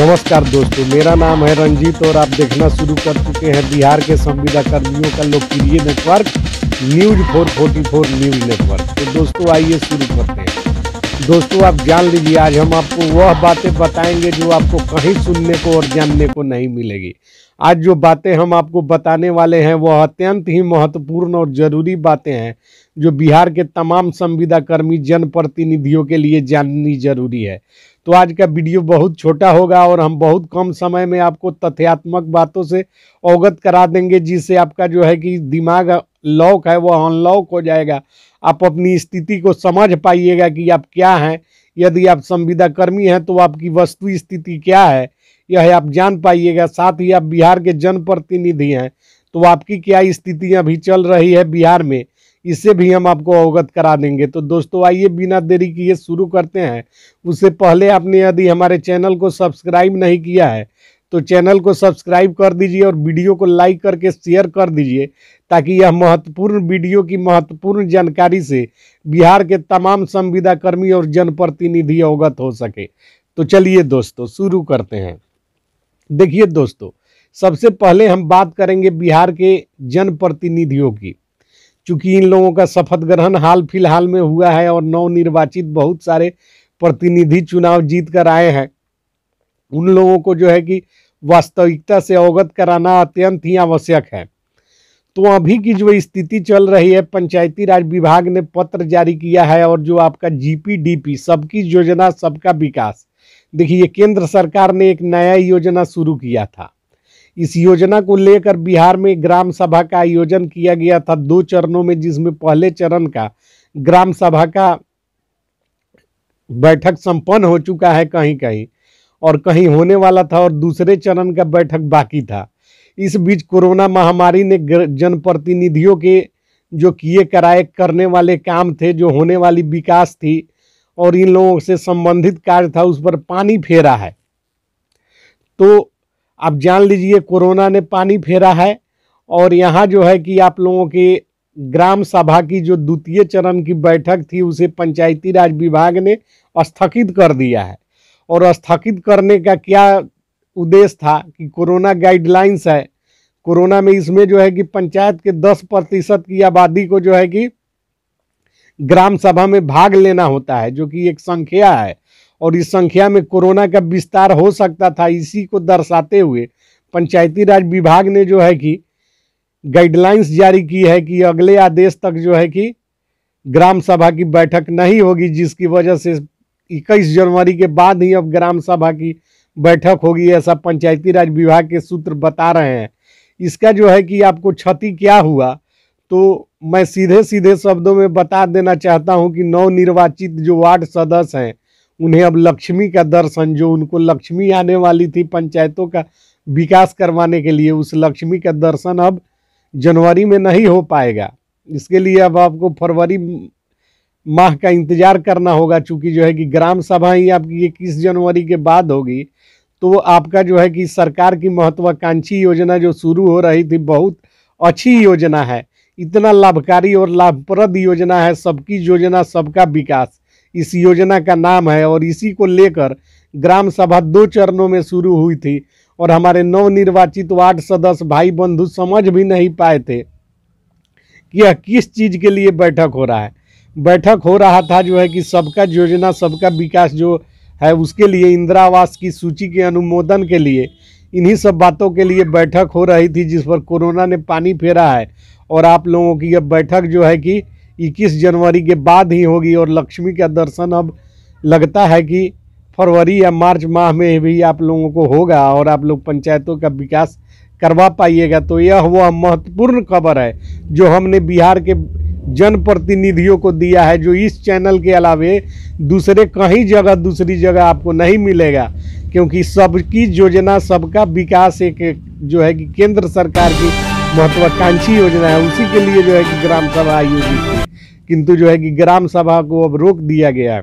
नमस्कार दोस्तों मेरा नाम है रंजीत और आप देखना शुरू कर चुके हैं बिहार के संविदा कर्मियों का लोकप्रिय नेटवर्क न्यूज 444 न्यूज नेटवर्क तो दोस्तों आइए शुरू करते हैं दोस्तों आप जान लीजिए आज हम आपको वह बातें बताएंगे जो आपको कहीं सुनने को और जानने को नहीं मिलेगी आज जो बातें हम आपको बताने वाले हैं वह अत्यंत ही महत्वपूर्ण और ज़रूरी बातें हैं जो बिहार के तमाम संविदा कर्मी जनप्रतिनिधियों के लिए जाननी जरूरी है तो आज का वीडियो बहुत छोटा होगा और हम बहुत कम समय में आपको तथ्यात्मक बातों से अवगत करा देंगे जिससे आपका जो है कि दिमाग लॉक है वह अनलॉक हो जाएगा आप अपनी स्थिति को समझ पाइएगा कि आप क्या हैं यदि आप संविदा कर्मी हैं तो आपकी वस्तु स्थिति क्या है यह आप जान पाइएगा साथ ही आप बिहार के जनप्रतिनिधि हैं तो आपकी क्या स्थिति अभी चल रही है बिहार में इससे भी हम आपको अवगत करा देंगे तो दोस्तों आइए बिना देरी किए शुरू करते हैं उससे पहले आपने यदि हमारे चैनल को सब्सक्राइब नहीं किया है तो चैनल को सब्सक्राइब कर दीजिए और वीडियो को लाइक करके शेयर कर दीजिए ताकि यह महत्वपूर्ण वीडियो की महत्वपूर्ण जानकारी से बिहार के तमाम संविदा कर्मी और जनप्रतिनिधि अवगत हो सके तो चलिए दोस्तों शुरू करते हैं देखिए दोस्तों सबसे पहले हम बात करेंगे बिहार के जनप्रतिनिधियों की चूँकि इन लोगों का शपथ ग्रहण हाल फिलहाल में हुआ है और नवनिर्वाचित बहुत सारे प्रतिनिधि चुनाव जीत कर आए हैं उन लोगों को जो है कि वास्तविकता से अवगत कराना अत्यंत ही आवश्यक है तो अभी की जो स्थिति चल रही है पंचायती राज विभाग ने पत्र जारी किया है और जो आपका जीपीडीपी सबकी योजना सबका विकास देखिए केंद्र सरकार ने एक नया योजना शुरू किया था इस योजना को लेकर बिहार में ग्राम सभा का आयोजन किया गया था दो चरणों में जिसमें पहले चरण का ग्राम सभा का बैठक संपन्न हो चुका है कहीं कहीं और कहीं होने वाला था और दूसरे चरण का बैठक बाकी था इस बीच कोरोना महामारी ने जनप्रतिनिधियों के जो किए कराए करने वाले काम थे जो होने वाली विकास थी और इन लोगों से संबंधित कार्य था उस पर पानी फेरा है तो आप जान लीजिए कोरोना ने पानी फेरा है और यहाँ जो है कि आप लोगों के ग्राम सभा की जो द्वितीय चरण की बैठक थी उसे पंचायती राज विभाग ने स्थगित कर दिया है और स्थगित करने का क्या उद्देश्य था कि कोरोना गाइडलाइंस है कोरोना में इसमें जो है कि पंचायत के दस प्रतिशत की आबादी को जो है कि ग्राम सभा में भाग लेना होता है जो कि एक संख्या है और इस संख्या में कोरोना का विस्तार हो सकता था इसी को दर्शाते हुए पंचायती राज विभाग ने जो है कि गाइडलाइंस जारी की है कि अगले आदेश तक जो है कि ग्राम सभा की बैठक नहीं होगी जिसकी वजह से 21 जनवरी के बाद ही अब ग्राम सभा की बैठक होगी ऐसा पंचायती राज विभाग के सूत्र बता रहे हैं इसका जो है कि आपको क्षति क्या हुआ तो मैं सीधे सीधे शब्दों में बता देना चाहता हूं कि नवनिर्वाचित जो वार्ड सदस्य हैं उन्हें अब लक्ष्मी का दर्शन जो उनको लक्ष्मी आने वाली थी पंचायतों का विकास करवाने के लिए उस लक्ष्मी का दर्शन अब जनवरी में नहीं हो पाएगा इसके लिए अब आपको फरवरी माह का इंतज़ार करना होगा चूँकि जो है कि ग्राम सभा ही आपकी इक्कीस जनवरी के बाद होगी तो आपका जो है कि सरकार की महत्वाकांक्षी योजना जो शुरू हो रही थी बहुत अच्छी योजना है इतना लाभकारी और लाभप्रद योजना है सबकी योजना सबका विकास इस योजना का नाम है और इसी को लेकर ग्राम सभा दो चरणों में शुरू हुई थी और हमारे नवनिर्वाचित वार्ड सदस्य भाई बंधु समझ भी नहीं पाए थे कि यह किस चीज़ के लिए बैठक हो रहा है बैठक हो रहा था जो है कि सबका योजना सबका विकास जो है उसके लिए इंदिरा आवास की सूची के अनुमोदन के लिए इन्हीं सब बातों के लिए बैठक हो रही थी जिस पर कोरोना ने पानी फेरा है और आप लोगों की यह बैठक जो है कि इक्कीस जनवरी के बाद ही होगी और लक्ष्मी का दर्शन अब लगता है कि फरवरी या मार्च माह में भी आप लोगों को होगा और आप लोग पंचायतों का विकास करवा पाइएगा तो यह वह महत्वपूर्ण खबर है जो हमने बिहार के जनप्रतिनिधियों को दिया है जो इस चैनल के अलावे दूसरे कहीं जगह दूसरी जगह आपको नहीं मिलेगा क्योंकि सबकी योजना सबका विकास एक जो है कि केंद्र सरकार की महत्वाकांक्षी योजना है उसी के लिए जो है कि ग्राम सभा आयोजित की किंतु जो है कि ग्राम सभा को अब रोक दिया गया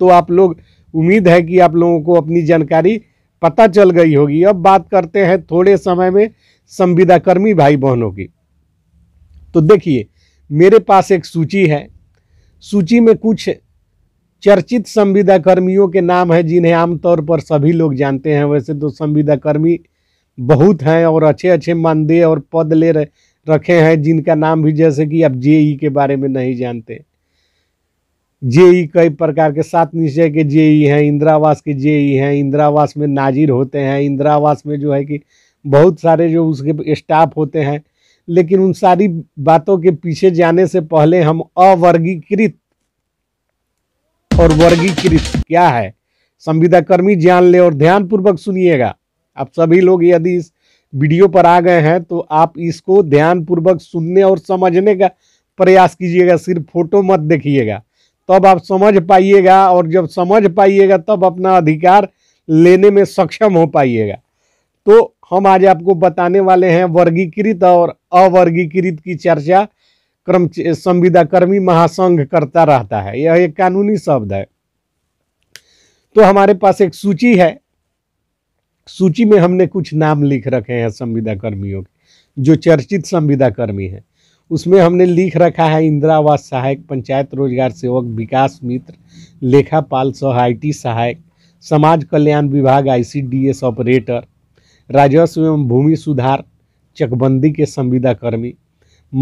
तो आप लोग उम्मीद है कि आप लोगों को अपनी जानकारी पता चल गई होगी अब बात करते हैं थोड़े समय में संविदाकर्मी भाई बहनों की तो देखिए मेरे पास एक सूची है सूची में कुछ संविदा कर्मियों के नाम है जिन्हें आमतौर पर सभी लोग जानते हैं वैसे तो संविदाकर्मी कर्मी बहुत हैं और अच्छे अच्छे मानदेय और पद ले रखे हैं जिनका नाम भी जैसे कि आप जेई के बारे में नहीं जानते जेई कई प्रकार के सात निश्चय के जेई हैं इंदिरावास के जेई हैं इंदिरावास में नाजिर होते हैं इंदिरावास में जो है कि बहुत सारे जो उसके स्टाफ होते हैं लेकिन उन सारी बातों के पीछे जाने से पहले हम अवर्गीकृत और वर्गीकृत क्या है संविदा कर्मी जान ले और ध्यानपूर्वक सुनिएगा आप सभी लोग यदि इस वीडियो पर आ गए हैं तो आप इसको ध्यानपूर्वक सुनने और समझने का प्रयास कीजिएगा सिर्फ फोटो मत देखिएगा तब आप समझ पाइएगा और जब समझ पाइएगा तब अपना अधिकार लेने में सक्षम हो पाइएगा तो हम आज आपको बताने वाले हैं वर्गीकृत और अवर्गीकृत की चर्चा क्रम संविदाकर्मी महासंघ करता रहता है यह एक कानूनी शब्द है तो हमारे पास एक सूची है सूची में हमने कुछ नाम लिख रखे हैं संविदा कर्मियों के जो चर्चित संविदा कर्मी हैं उसमें हमने लिख रखा है इंदिरा आवास सहायक पंचायत रोजगार सेवक विकास मित्र लेखापाल सह आई सहायक समाज कल्याण विभाग आईसीडीएस ऑपरेटर राजस्व एवं भूमि सुधार चकबंदी के संविदा कर्मी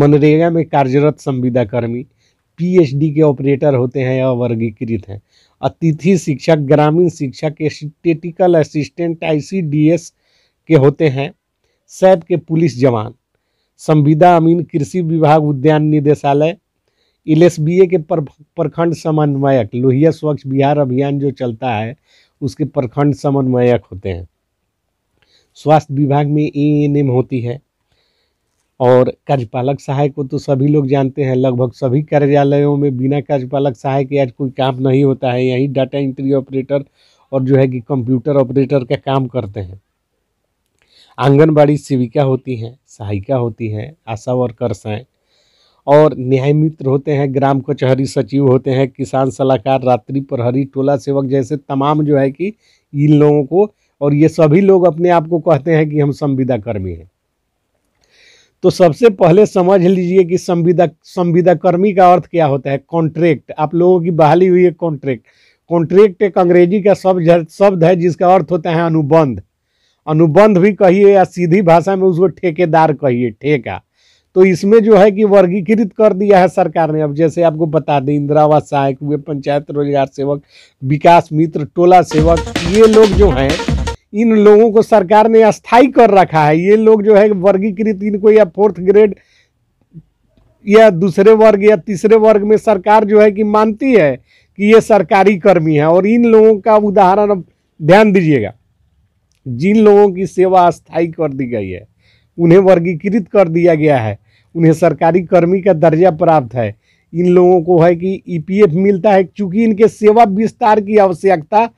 मनरेगा में कार्यरत संविदा कर्मी पीएचडी के ऑपरेटर होते हैं या वर्गीकृत हैं अतिथि शिक्षक ग्रामीण शिक्षक स्टेटिकल असिस्टेंट आईसीडीएस के होते हैं सैप के पुलिस जवान संविदा अमीन कृषि विभाग उद्यान निदेशालय एल के प्रखंड समन्वयक लोहिया स्वच्छ बिहार अभियान जो चलता है उसके प्रखंड समन्वयक होते हैं स्वास्थ्य विभाग में ए एन एम होती है और कार्यपालक सहायक को तो सभी लोग जानते हैं लगभग सभी कार्यालयों में बिना कार्यपालक सहायक के आज कोई काम नहीं होता है यही डाटा एंट्री ऑपरेटर और जो है कि कंप्यूटर ऑपरेटर का काम करते हैं आंगनबाड़ी सेविका होती हैं सहायिका होती हैं आशा वर्कर्स हैं और न्याय मित्र होते हैं ग्राम कचहरी सचिव होते हैं किसान सलाहकार रात्रि प्रहरी टोला सेवक जैसे तमाम जो है कि इन लोगों को और ये सभी लोग अपने आप को कहते हैं कि हम संविदा कर्मी हैं तो सबसे पहले समझ लीजिए कि संविदा संविदाकर्मी का अर्थ क्या होता है कॉन्ट्रैक्ट आप लोगों की बहाली हुई है कॉन्ट्रैक्ट कॉन्ट्रैक्ट एक अंग्रेजी का शब्द शब्द है जिसका अर्थ होता है अनुबंध अनुबंध भी कहिए या सीधी भाषा में उसको ठेकेदार कहिए ठेका तो इसमें जो है कि वर्गीकृत कर दिया है सरकार ने अब जैसे आपको बता दें इंदिरा आवास सहायक हुए पंचायत रोजगार सेवक विकास मित्र टोला सेवक ये लोग जो हैं इन लोगों को सरकार ने अस्थाई कर रखा है ये लोग जो है वर्गीकृत इनको या फोर्थ ग्रेड या दूसरे वर्ग या तीसरे वर्ग में सरकार जो है कि मानती है कि ये सरकारी कर्मी है और इन लोगों का उदाहरण अब ध्यान दीजिएगा जिन लोगों की सेवा अस्थायी कर दी गई है उन्हें वर्गीकृत कर दिया गया है उन्हें सरकारी कर्मी का दर्जा प्राप्त है इन लोगों को है कि ईपीएफ e मिलता है क्योंकि इनके सेवा विस्तार की आवश्यकता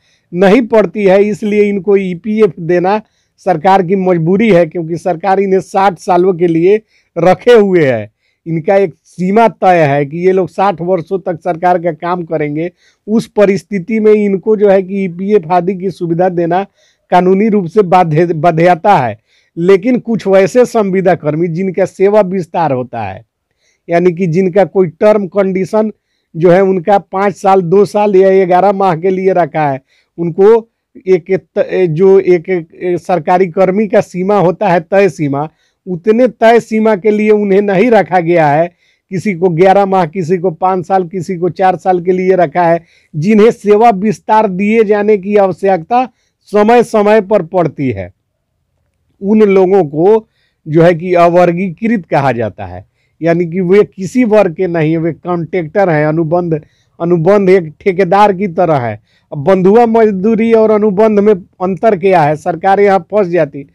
नहीं पड़ती है इसलिए इनको ईपीएफ e देना सरकार की मजबूरी है क्योंकि सरकार इन्हें साठ सालों के लिए रखे हुए है इनका एक सीमा तय है कि ये लोग साठ वर्षों तक सरकार का काम करेंगे उस परिस्थिति में इनको जो है कि ईपीएफ e आदि की सुविधा देना कानूनी रूप से बाध्य बाध्यता है लेकिन कुछ वैसे संविदा कर्मी जिनका सेवा विस्तार होता है यानी कि जिनका कोई टर्म कंडीशन जो है उनका पाँच साल दो साल या ग्यारह माह के लिए रखा है उनको एक, जो एक, एक सरकारी कर्मी का सीमा होता है तय सीमा उतने तय सीमा के लिए उन्हें नहीं रखा गया है किसी को ग्यारह माह किसी को पाँच साल किसी को चार साल के लिए रखा है जिन्हें सेवा विस्तार दिए जाने की आवश्यकता समय समय पर पड़ती है उन लोगों को जो है कि अवर्गीकृत कहा जाता है यानी कि वे किसी वर्ग के नहीं वे कॉन्ट्रेक्टर हैं अनुबंध अनुबंध एक ठेकेदार की तरह है अब बंधुआ मजदूरी और अनुबंध में अंतर क्या है सरकार यहाँ फंस जाती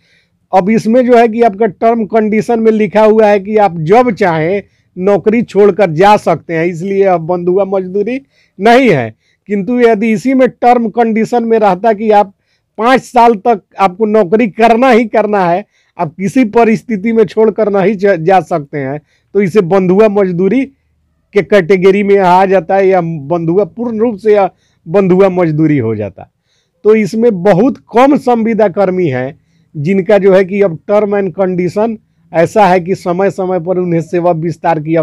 अब इसमें जो है कि आपका टर्म कंडीशन में लिखा हुआ है कि आप जब चाहें नौकरी छोड़कर जा सकते हैं इसलिए अब बंधुआ मजदूरी नहीं है किंतु यदि इसी में टर्म कंडीशन में रहता कि आप पाँच साल तक आपको नौकरी करना ही करना है आप किसी परिस्थिति में छोड़कर नहीं जा सकते हैं तो इसे बंधुआ मजदूरी के कैटेगरी में आ जाता है या बंधुआ पूर्ण रूप से या बंधुआ मजदूरी हो जाता तो इसमें बहुत कम संविदा कर्मी हैं जिनका जो है कि अब टर्म एंड कंडीशन ऐसा है कि समय समय पर उन्हें सेवा विस्तार की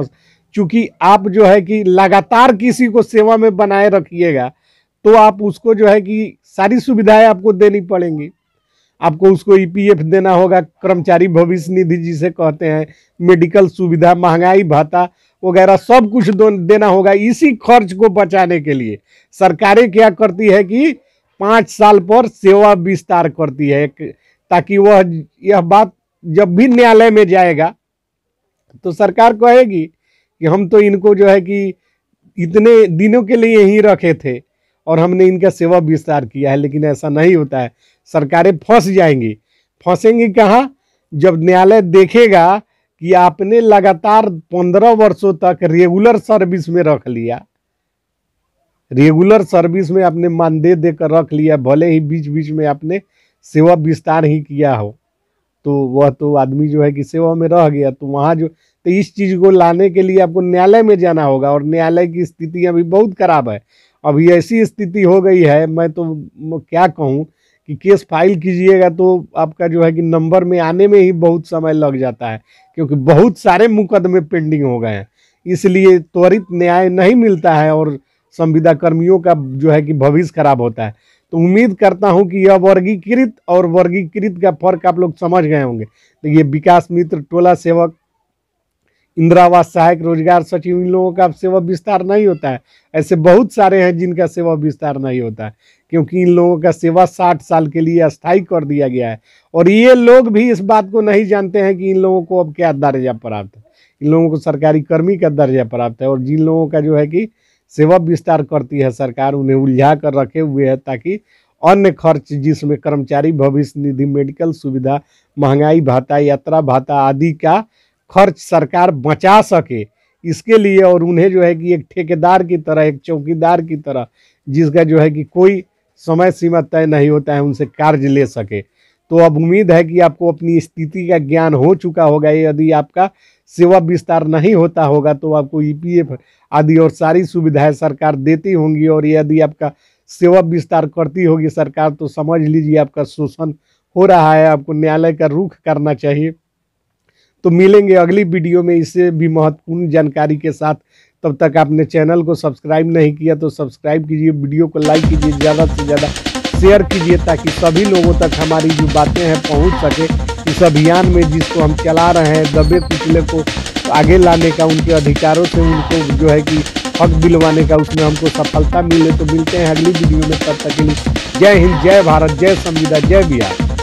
चूँकि आप जो है कि लगातार किसी को सेवा में बनाए रखिएगा तो आप उसको जो है कि सारी सुविधाएं आपको देनी पड़ेंगी आपको उसको ईपीएफ e देना होगा कर्मचारी भविष्य निधि जिसे कहते हैं मेडिकल सुविधा महंगाई भाता वगैरह सब कुछ देना होगा इसी खर्च को बचाने के लिए सरकारें क्या करती है कि पाँच साल पर सेवा विस्तार करती है ताकि वह यह बात जब भी न्यायालय में जाएगा तो सरकार कहेगी कि हम तो इनको जो है कि इतने दिनों के लिए यहीं रखे थे और हमने इनका सेवा विस्तार किया है लेकिन ऐसा नहीं होता है सरकारें फंस जाएंगी फंसेंगी कहाँ जब न्यायालय देखेगा कि आपने लगातार पंद्रह वर्षों तक रेगुलर सर्विस में रख लिया रेगुलर सर्विस में आपने मानदेय देकर रख लिया भले ही बीच बीच में आपने सेवा विस्तार ही किया हो तो वह तो आदमी जो है कि सेवा में रह गया तो वहाँ जो तो इस चीज़ को लाने के लिए आपको न्यायालय में जाना होगा और न्यायालय की स्थिति अभी बहुत खराब है अभी ऐसी स्थिति हो गई है मैं तो क्या कहूँ कि केस फाइल कीजिएगा तो आपका जो है कि नंबर में आने में ही बहुत समय लग जाता है क्योंकि बहुत सारे मुकदमे पेंडिंग हो गए हैं इसलिए त्वरित न्याय नहीं मिलता है और संविदा कर्मियों का जो है कि भविष्य खराब होता है तो उम्मीद करता हूं कि यह वर्गीकृत और वर्गीकृत का फर्क आप लोग समझ गए होंगे तो ये विकास मित्र टोला सेवक इंदिरा आवास सहायक रोजगार सचिव इन लोगों का सेवा विस्तार नहीं होता है ऐसे बहुत सारे हैं जिनका सेवा विस्तार नहीं होता है क्योंकि इन लोगों का सेवा साठ साल के लिए अस्थायी कर दिया गया है और ये लोग भी इस बात को नहीं जानते हैं कि इन लोगों को अब क्या दर्जा प्राप्त है इन लोगों को सरकारी कर्मी का दर्जा प्राप्त है और जिन लोगों का जो है कि सेवा विस्तार करती है सरकार उन्हें उलझा कर रखे हुए है ताकि अन्य खर्च जिसमें कर्मचारी भविष्य निधि मेडिकल सुविधा महंगाई भाता यात्रा भाता आदि का खर्च सरकार बचा सके इसके लिए और उन्हें जो है कि एक ठेकेदार की तरह एक चौकीदार की तरह जिसका जो है कि कोई समय सीमा तय नहीं होता है उनसे कार्य ले सके तो अब उम्मीद है कि आपको अपनी स्थिति का ज्ञान हो चुका होगा यदि आपका सेवा विस्तार नहीं होता होगा तो आपको ईपीएफ e आदि और सारी सुविधाएं सरकार देती होंगी और यदि आपका सेवा विस्तार करती होगी सरकार तो समझ लीजिए आपका शोषण हो रहा है आपको न्यायालय का रुख करना चाहिए तो मिलेंगे अगली वीडियो में इससे भी महत्वपूर्ण जानकारी के साथ तब तक आपने चैनल को सब्सक्राइब नहीं किया तो सब्सक्राइब कीजिए वीडियो को लाइक कीजिए ज़्यादा से ज़्यादा शेयर कीजिए ताकि सभी लोगों तक हमारी जो बातें हैं पहुँच सके इस अभियान में जिसको हम चला रहे हैं दबे पिछले को आगे लाने का उनके अधिकारों से उनको जो है कि हक दिलवाने का उसमें हमको सफलता मिले तो मिलते हैं अगली वीडियो में तब तक जय हिंद जय भारत जय संविदा जय बिहार